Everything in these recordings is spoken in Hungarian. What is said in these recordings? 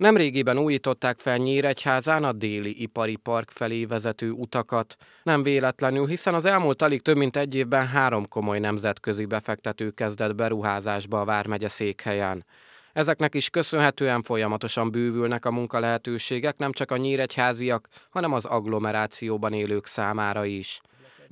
Nemrégiben újították fel Nyíregyházán a déli ipari park felé vezető utakat. Nem véletlenül, hiszen az elmúlt alig több mint egy évben három komoly nemzetközi befektető kezdett beruházásba a Vármegye székhelyen. Ezeknek is köszönhetően folyamatosan bővülnek a munkalehetőségek nem csak a nyíregyháziak, hanem az agglomerációban élők számára is.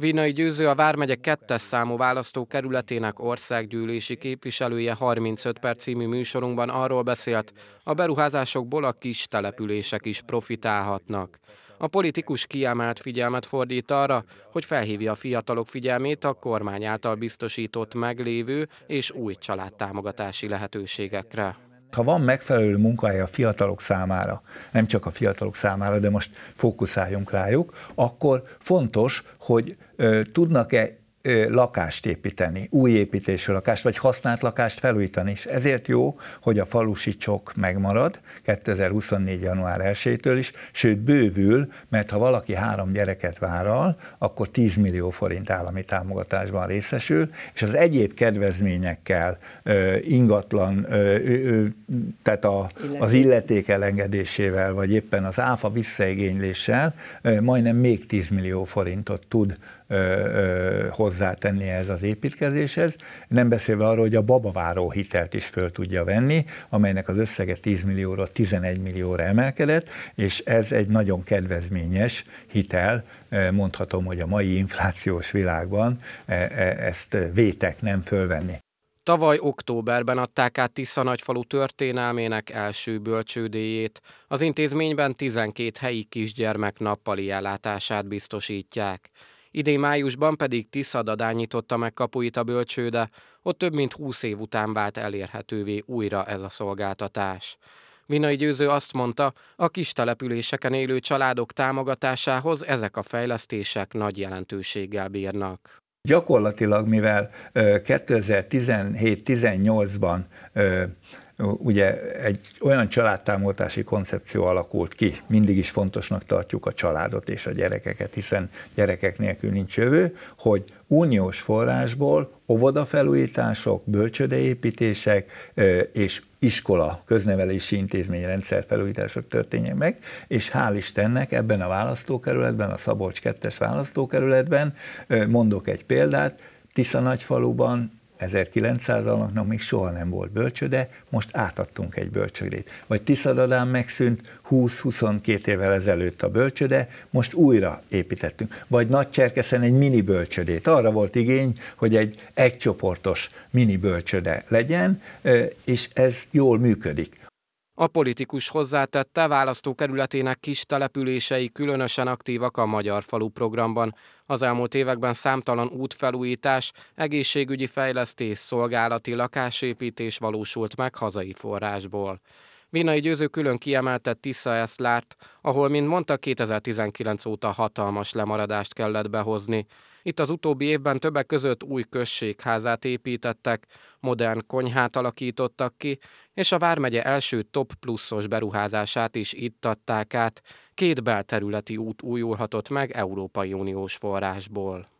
Vínai Győző a Vármegye 2 számú választókerületének országgyűlési képviselője 35 perc című műsorunkban arról beszélt, a beruházásokból a kis települések is profitálhatnak. A politikus kiemelt figyelmet fordít arra, hogy felhívja a fiatalok figyelmét a kormány által biztosított meglévő és új családtámogatási lehetőségekre. Ha van megfelelő munkahely a fiatalok számára, nem csak a fiatalok számára, de most fókuszáljunk rájuk, akkor fontos, hogy ö, tudnak-e lakást építeni, új építésű lakást, vagy használt lakást felújítani, és ezért jó, hogy a falusi csok megmarad 2024. január 1-től is, sőt bővül, mert ha valaki három gyereket vállal, akkor 10 millió forint állami támogatásban részesül, és az egyéb kedvezményekkel ingatlan, tehát a, az illeték elengedésével, vagy éppen az áfa visszaigényléssel majdnem még 10 millió forintot tud hozzátenni ez az építkezéshez, nem beszélve arról, hogy a babaváró hitelt is föl tudja venni, amelynek az összege 10 millióról 11 millióra emelkedett, és ez egy nagyon kedvezményes hitel, mondhatom, hogy a mai inflációs világban e, e, ezt vétek nem fölvenni. Tavaly októberben adták át Tisza nagyfalu történelmének első bölcsődéjét. Az intézményben 12 helyi kisgyermek nappali ellátását biztosítják. Idén májusban pedig Tiszadadán nyitotta meg kapuit a bölcsőde, ott több mint húsz év után vált elérhetővé újra ez a szolgáltatás. Vinai Győző azt mondta, a kis településeken élő családok támogatásához ezek a fejlesztések nagy jelentőséggel bírnak. Gyakorlatilag, mivel 2017-18-ban ugye egy olyan családtámogatási koncepció alakult ki, mindig is fontosnak tartjuk a családot és a gyerekeket, hiszen gyerekek nélkül nincs jövő, hogy uniós forrásból óvodafelújítások, bölcsödeépítések és iskola, köznevelési intézmény felújítások történjen meg, és hál' Istennek ebben a választókerületben, a Szabolcs 2-es választókerületben, mondok egy példát, Tisza nagyfaluban 1900-alnak még soha nem volt bölcsöde, most átadtunk egy bölcsödét. Vagy Tiszadadán megszűnt 20-22 évvel ezelőtt a bölcsöde, most újra építettünk. Vagy nagy Cserkeszen egy mini bölcsödét. Arra volt igény, hogy egy egycsoportos mini bölcsöde legyen, és ez jól működik. A politikus hozzátette, választókerületének kis települései különösen aktívak a Magyar Falu programban. Az elmúlt években számtalan útfelújítás, egészségügyi fejlesztés, szolgálati lakásépítés valósult meg hazai forrásból. Vénai győző külön kiemelte Tisza Eszlárt, ahol, mint mondta, 2019 óta hatalmas lemaradást kellett behozni. Itt az utóbbi évben többek között új községházát építettek, modern konyhát alakítottak ki, és a Vármegye első top pluszos beruházását is itt adták át. Két belterületi út újulhatott meg Európai Uniós forrásból.